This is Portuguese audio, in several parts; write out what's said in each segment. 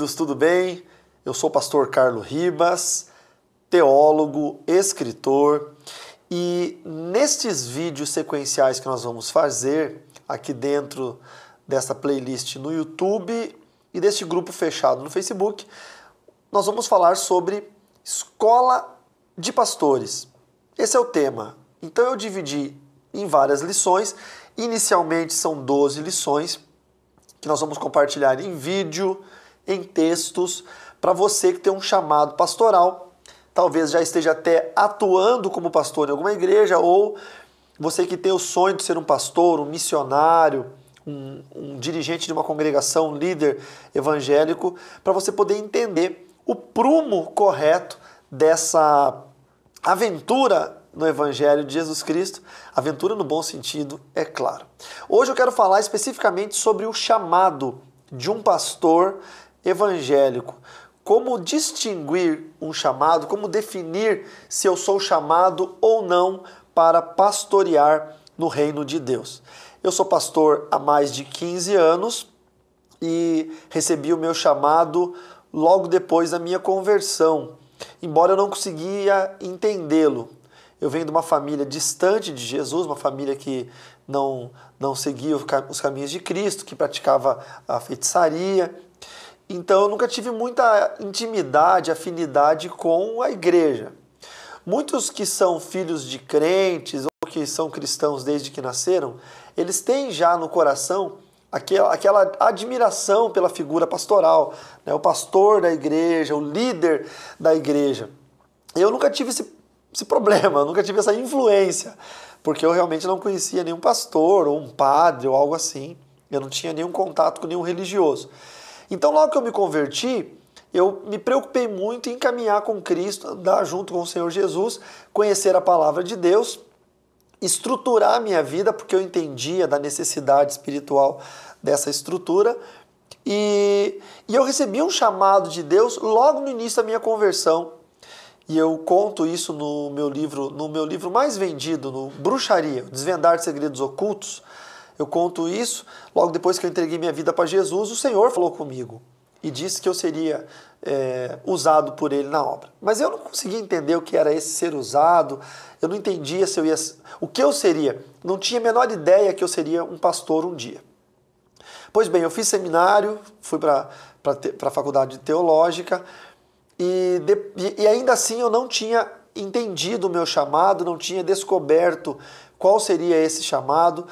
Queridos, tudo bem? Eu sou o pastor Carlos Ribas, teólogo, escritor, e nestes vídeos sequenciais que nós vamos fazer aqui dentro dessa playlist no YouTube e deste grupo fechado no Facebook, nós vamos falar sobre escola de pastores. Esse é o tema. Então eu dividi em várias lições. Inicialmente são 12 lições que nós vamos compartilhar em vídeo em textos para você que tem um chamado pastoral, talvez já esteja até atuando como pastor em alguma igreja, ou você que tem o sonho de ser um pastor, um missionário, um, um dirigente de uma congregação, um líder evangélico, para você poder entender o prumo correto dessa aventura no Evangelho de Jesus Cristo, aventura no bom sentido, é claro. Hoje eu quero falar especificamente sobre o chamado de um pastor evangélico. Como distinguir um chamado, como definir se eu sou chamado ou não para pastorear no reino de Deus. Eu sou pastor há mais de 15 anos e recebi o meu chamado logo depois da minha conversão, embora eu não conseguia entendê-lo. Eu venho de uma família distante de Jesus, uma família que não, não seguia os caminhos de Cristo, que praticava a feitiçaria, então eu nunca tive muita intimidade, afinidade com a igreja. Muitos que são filhos de crentes ou que são cristãos desde que nasceram, eles têm já no coração aquela, aquela admiração pela figura pastoral, né? o pastor da igreja, o líder da igreja. Eu nunca tive esse, esse problema, eu nunca tive essa influência, porque eu realmente não conhecia nenhum pastor ou um padre ou algo assim. Eu não tinha nenhum contato com nenhum religioso. Então, logo que eu me converti, eu me preocupei muito em caminhar com Cristo, andar junto com o Senhor Jesus, conhecer a palavra de Deus, estruturar a minha vida, porque eu entendia da necessidade espiritual dessa estrutura. E, e eu recebi um chamado de Deus logo no início da minha conversão. E eu conto isso no meu livro, no meu livro mais vendido, no Bruxaria, Desvendar Segredos Ocultos. Eu conto isso logo depois que eu entreguei minha vida para Jesus, o Senhor falou comigo e disse que eu seria é, usado por ele na obra. Mas eu não conseguia entender o que era esse ser usado, eu não entendia se eu ia. o que eu seria. Não tinha a menor ideia que eu seria um pastor um dia. Pois bem, eu fiz seminário, fui para a faculdade teológica e, de, e ainda assim eu não tinha entendido o meu chamado, não tinha descoberto qual seria esse chamado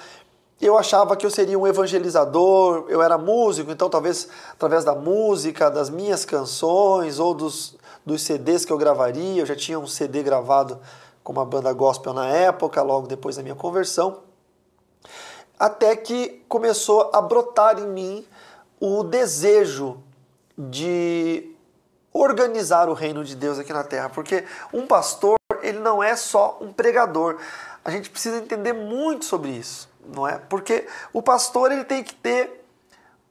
eu achava que eu seria um evangelizador, eu era músico, então talvez através da música, das minhas canções ou dos, dos CDs que eu gravaria, eu já tinha um CD gravado com uma banda gospel na época, logo depois da minha conversão, até que começou a brotar em mim o desejo de organizar o reino de Deus aqui na terra, porque um pastor, ele não é só um pregador. A gente precisa entender muito sobre isso não é? Porque o pastor ele tem que ter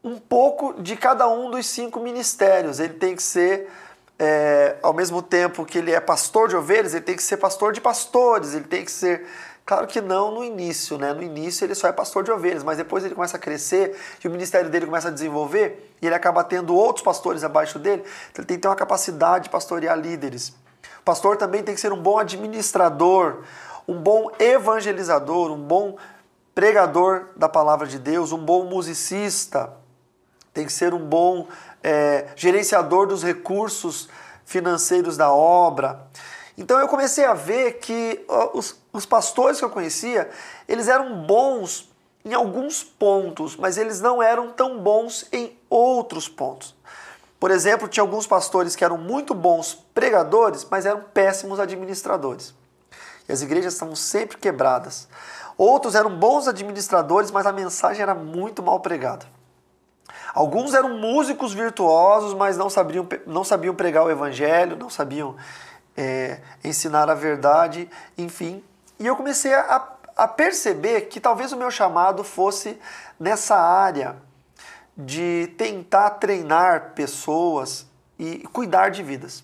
um pouco de cada um dos cinco ministérios. Ele tem que ser, é, ao mesmo tempo que ele é pastor de ovelhas, ele tem que ser pastor de pastores, ele tem que ser. Claro que não no início, né? No início ele só é pastor de ovelhas, mas depois ele começa a crescer e o ministério dele começa a desenvolver e ele acaba tendo outros pastores abaixo dele. Então ele tem que ter uma capacidade de pastorear líderes. O pastor também tem que ser um bom administrador, um bom evangelizador, um bom pregador da palavra de Deus, um bom musicista, tem que ser um bom é, gerenciador dos recursos financeiros da obra. Então eu comecei a ver que os, os pastores que eu conhecia, eles eram bons em alguns pontos, mas eles não eram tão bons em outros pontos. Por exemplo, tinha alguns pastores que eram muito bons pregadores, mas eram péssimos administradores. E as igrejas estavam sempre quebradas. Outros eram bons administradores, mas a mensagem era muito mal pregada. Alguns eram músicos virtuosos, mas não sabiam, não sabiam pregar o evangelho, não sabiam é, ensinar a verdade, enfim. E eu comecei a, a perceber que talvez o meu chamado fosse nessa área de tentar treinar pessoas e cuidar de vidas.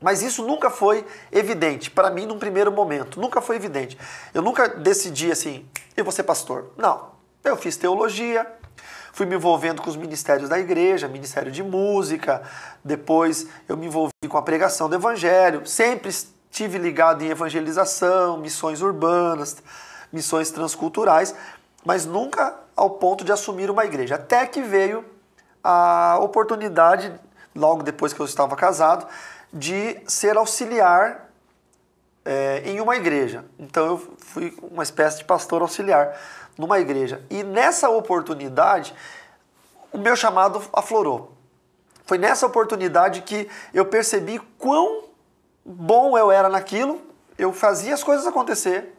Mas isso nunca foi evidente para mim num primeiro momento, nunca foi evidente. Eu nunca decidi assim, eu vou ser pastor. Não. Eu fiz teologia, fui me envolvendo com os ministérios da igreja, ministério de música, depois eu me envolvi com a pregação do evangelho, sempre estive ligado em evangelização, missões urbanas, missões transculturais, mas nunca ao ponto de assumir uma igreja. Até que veio a oportunidade, logo depois que eu estava casado, de ser auxiliar é, em uma igreja. Então eu fui uma espécie de pastor auxiliar numa igreja. E nessa oportunidade, o meu chamado aflorou. Foi nessa oportunidade que eu percebi quão bom eu era naquilo, eu fazia as coisas acontecer.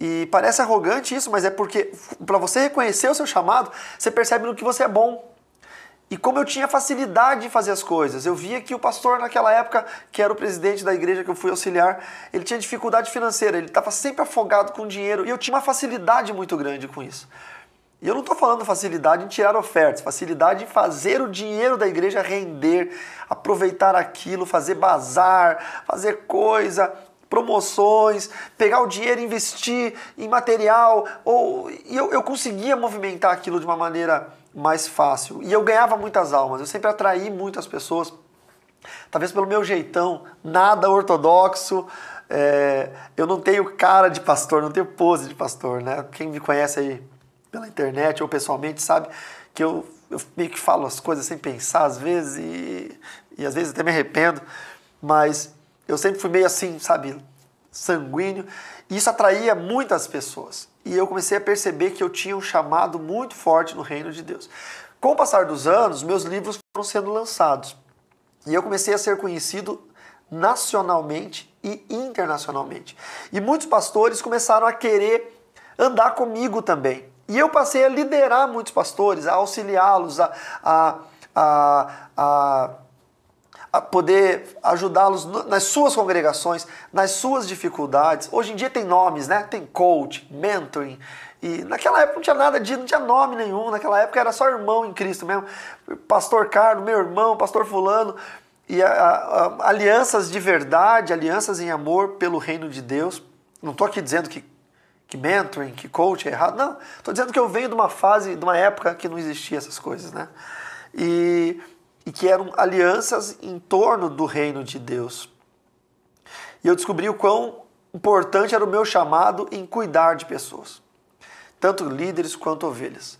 E parece arrogante isso, mas é porque para você reconhecer o seu chamado, você percebe no que você é bom. E como eu tinha facilidade de fazer as coisas, eu via que o pastor naquela época, que era o presidente da igreja que eu fui auxiliar, ele tinha dificuldade financeira, ele estava sempre afogado com dinheiro e eu tinha uma facilidade muito grande com isso. E eu não estou falando facilidade em tirar ofertas, facilidade em fazer o dinheiro da igreja render, aproveitar aquilo, fazer bazar, fazer coisa, promoções, pegar o dinheiro e investir em material. Ou, e eu, eu conseguia movimentar aquilo de uma maneira mais fácil. E eu ganhava muitas almas, eu sempre atraí muitas pessoas, talvez pelo meu jeitão, nada ortodoxo. É, eu não tenho cara de pastor, não tenho pose de pastor, né? Quem me conhece aí pela internet ou pessoalmente sabe que eu, eu meio que falo as coisas sem pensar às vezes e, e às vezes até me arrependo, mas eu sempre fui meio assim, sabe, sanguíneo, e isso atraía muitas pessoas e eu comecei a perceber que eu tinha um chamado muito forte no reino de Deus. Com o passar dos anos, meus livros foram sendo lançados e eu comecei a ser conhecido nacionalmente e internacionalmente. E muitos pastores começaram a querer andar comigo também. E eu passei a liderar muitos pastores, a auxiliá-los, a, a, a, a a poder ajudá-los nas suas congregações, nas suas dificuldades. Hoje em dia tem nomes, né? Tem coach, mentoring. E naquela época não tinha nada de não tinha nome nenhum. Naquela época era só irmão em Cristo mesmo. Pastor Carlos, meu irmão, pastor Fulano. E a, a, alianças de verdade, alianças em amor pelo reino de Deus. Não estou aqui dizendo que, que mentoring, que coach é errado. Não. Estou dizendo que eu venho de uma fase, de uma época que não existia essas coisas, né? E e que eram alianças em torno do reino de Deus. E eu descobri o quão importante era o meu chamado em cuidar de pessoas, tanto líderes quanto ovelhas.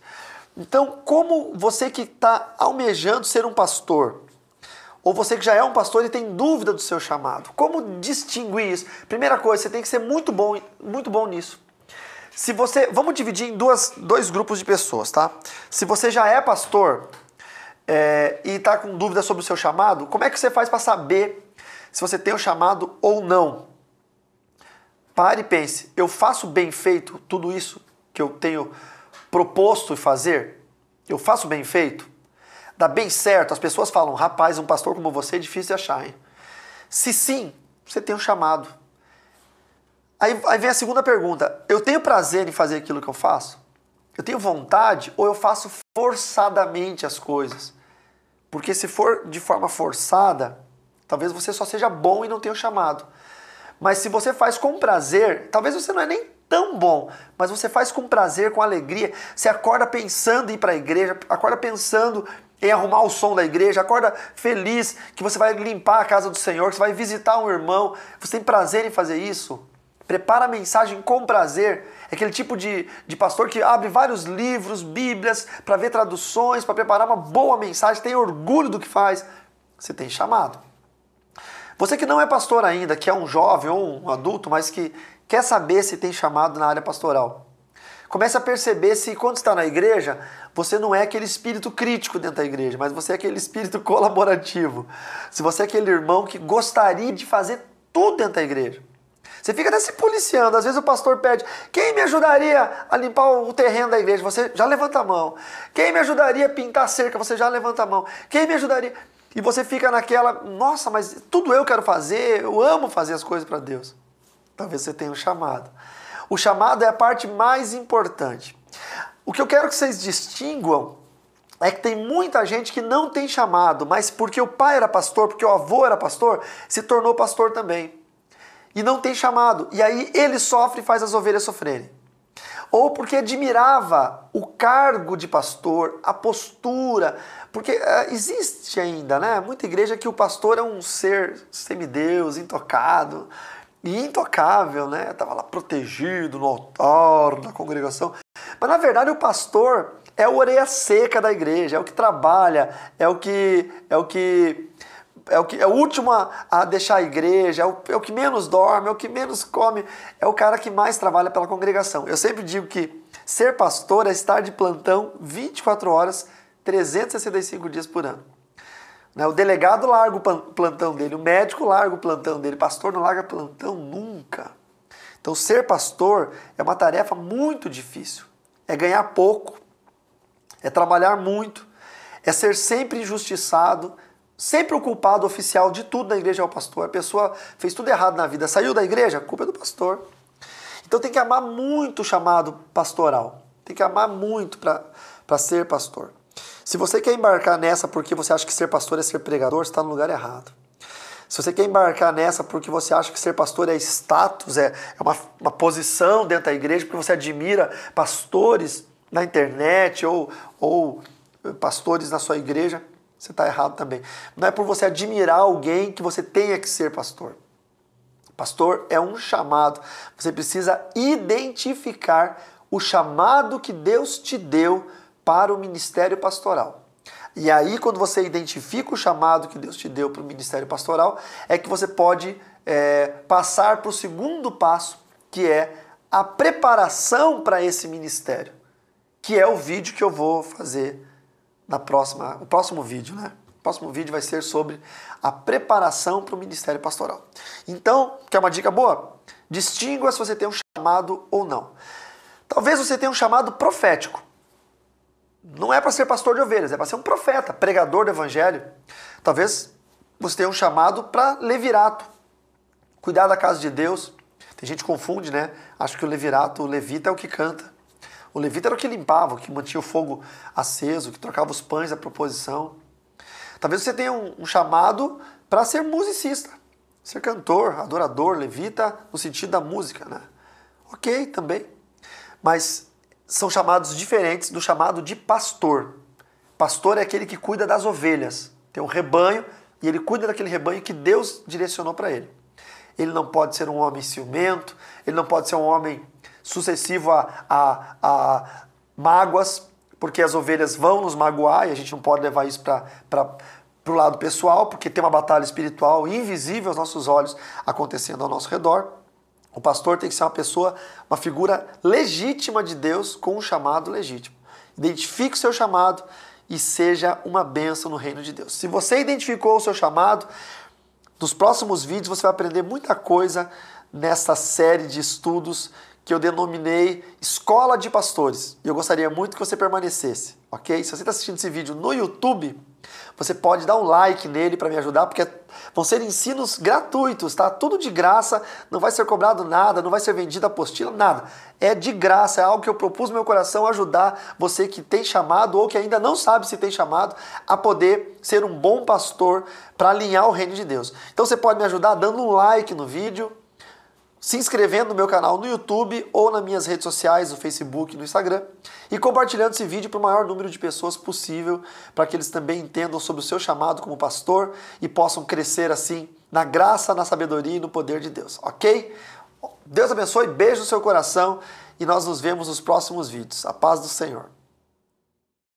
Então, como você que está almejando ser um pastor, ou você que já é um pastor e tem dúvida do seu chamado, como distinguir isso? Primeira coisa, você tem que ser muito bom, muito bom nisso. Se você, vamos dividir em duas, dois grupos de pessoas, tá? Se você já é pastor, é, e está com dúvida sobre o seu chamado, como é que você faz para saber se você tem o um chamado ou não? Pare e pense, eu faço bem feito tudo isso que eu tenho proposto fazer? Eu faço bem feito? Dá bem certo? As pessoas falam, rapaz, um pastor como você é difícil de achar, hein? Se sim, você tem um chamado. Aí, aí vem a segunda pergunta, eu tenho prazer em fazer aquilo que eu faço? Eu tenho vontade ou eu faço forçadamente as coisas? Porque se for de forma forçada, talvez você só seja bom e não tenha o chamado. Mas se você faz com prazer, talvez você não é nem tão bom, mas você faz com prazer, com alegria. Você acorda pensando em ir para a igreja, acorda pensando em arrumar o som da igreja, acorda feliz que você vai limpar a casa do Senhor, que você vai visitar um irmão. Você tem prazer em fazer isso? prepara a mensagem com prazer, é aquele tipo de, de pastor que abre vários livros, bíblias, para ver traduções, para preparar uma boa mensagem, tem orgulho do que faz. Você tem chamado. Você que não é pastor ainda, que é um jovem ou um adulto, mas que quer saber se tem chamado na área pastoral. Comece a perceber se, quando está na igreja, você não é aquele espírito crítico dentro da igreja, mas você é aquele espírito colaborativo. Se você é aquele irmão que gostaria de fazer tudo dentro da igreja. Você fica até se policiando. Às vezes o pastor pede: quem me ajudaria a limpar o terreno da igreja? Você já levanta a mão. Quem me ajudaria a pintar a cerca? Você já levanta a mão. Quem me ajudaria? E você fica naquela: nossa, mas tudo eu quero fazer, eu amo fazer as coisas para Deus. Talvez você tenha um chamado. O chamado é a parte mais importante. O que eu quero que vocês distinguam é que tem muita gente que não tem chamado, mas porque o pai era pastor, porque o avô era pastor, se tornou pastor também e não tem chamado. E aí ele sofre e faz as ovelhas sofrerem. Ou porque admirava o cargo de pastor, a postura. Porque uh, existe ainda, né? Muita igreja que o pastor é um ser semideus, intocado e intocável, né? Estava lá protegido no altar, na congregação. Mas na verdade o pastor é a orelha seca da igreja, é o que trabalha, é o que é o que é o, que, é o último a, a deixar a igreja, é o, é o que menos dorme, é o que menos come, é o cara que mais trabalha pela congregação. Eu sempre digo que ser pastor é estar de plantão 24 horas, 365 dias por ano. Né, o delegado larga o plantão dele, o médico larga o plantão dele, o pastor não larga plantão nunca. Então, ser pastor é uma tarefa muito difícil. É ganhar pouco, é trabalhar muito, é ser sempre injustiçado, Sempre o culpado oficial de tudo na igreja é o pastor. A pessoa fez tudo errado na vida, saiu da igreja, a culpa é do pastor. Então tem que amar muito o chamado pastoral. Tem que amar muito para ser pastor. Se você quer embarcar nessa porque você acha que ser pastor é ser pregador, você está no lugar errado. Se você quer embarcar nessa porque você acha que ser pastor é status, é, é uma, uma posição dentro da igreja, porque você admira pastores na internet ou, ou eh, pastores na sua igreja, você está errado também. Não é por você admirar alguém que você tenha que ser pastor. Pastor é um chamado. Você precisa identificar o chamado que Deus te deu para o ministério pastoral. E aí, quando você identifica o chamado que Deus te deu para o ministério pastoral, é que você pode é, passar para o segundo passo, que é a preparação para esse ministério, que é o vídeo que eu vou fazer na próxima, o próximo vídeo, né? O próximo vídeo vai ser sobre a preparação para o ministério pastoral. Então, quer uma dica boa? Distinga se você tem um chamado ou não. Talvez você tenha um chamado profético. Não é para ser pastor de ovelhas, é para ser um profeta, pregador do evangelho. Talvez você tenha um chamado para levirato, cuidar da casa de Deus. Tem gente que confunde, né? Acho que o levirato, o levita é o que canta. O levita era o que limpava, o que mantinha o fogo aceso, que trocava os pães da proposição. Talvez você tenha um, um chamado para ser musicista, ser cantor, adorador, levita, no sentido da música, né? Ok, também. Mas são chamados diferentes do chamado de pastor. Pastor é aquele que cuida das ovelhas, tem um rebanho e ele cuida daquele rebanho que Deus direcionou para ele. Ele não pode ser um homem ciumento, ele não pode ser um homem sucessivo a, a, a mágoas, porque as ovelhas vão nos magoar e a gente não pode levar isso para o lado pessoal, porque tem uma batalha espiritual invisível aos nossos olhos acontecendo ao nosso redor. O pastor tem que ser uma pessoa, uma figura legítima de Deus com um chamado legítimo. Identifique o seu chamado e seja uma bênção no reino de Deus. Se você identificou o seu chamado, nos próximos vídeos você vai aprender muita coisa nessa série de estudos que eu denominei Escola de Pastores. E eu gostaria muito que você permanecesse, ok? Se você está assistindo esse vídeo no YouTube, você pode dar um like nele para me ajudar, porque vão ser ensinos gratuitos, tá? Tudo de graça, não vai ser cobrado nada, não vai ser vendida apostila, nada. É de graça, é algo que eu propus no meu coração ajudar você que tem chamado ou que ainda não sabe se tem chamado a poder ser um bom pastor para alinhar o reino de Deus. Então você pode me ajudar dando um like no vídeo, se inscrevendo no meu canal no YouTube ou nas minhas redes sociais, no Facebook, no Instagram, e compartilhando esse vídeo para o maior número de pessoas possível, para que eles também entendam sobre o seu chamado como pastor e possam crescer assim na graça, na sabedoria e no poder de Deus, ok? Deus abençoe, beijo no seu coração e nós nos vemos nos próximos vídeos. A paz do Senhor.